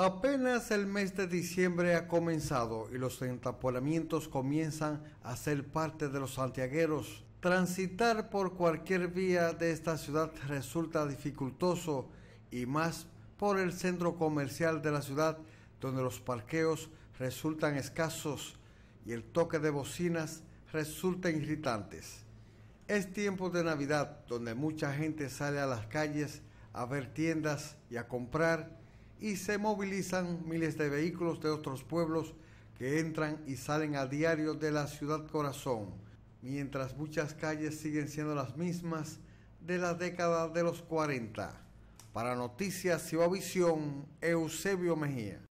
Apenas el mes de diciembre ha comenzado y los entapolamientos comienzan a ser parte de los santiagueros. Transitar por cualquier vía de esta ciudad resulta dificultoso y más por el centro comercial de la ciudad donde los parqueos resultan escasos y el toque de bocinas resulta irritantes. Es tiempo de Navidad donde mucha gente sale a las calles a ver tiendas y a comprar y se movilizan miles de vehículos de otros pueblos que entran y salen a diario de la ciudad corazón, mientras muchas calles siguen siendo las mismas de la década de los 40. Para Noticias Visión, Eusebio Mejía.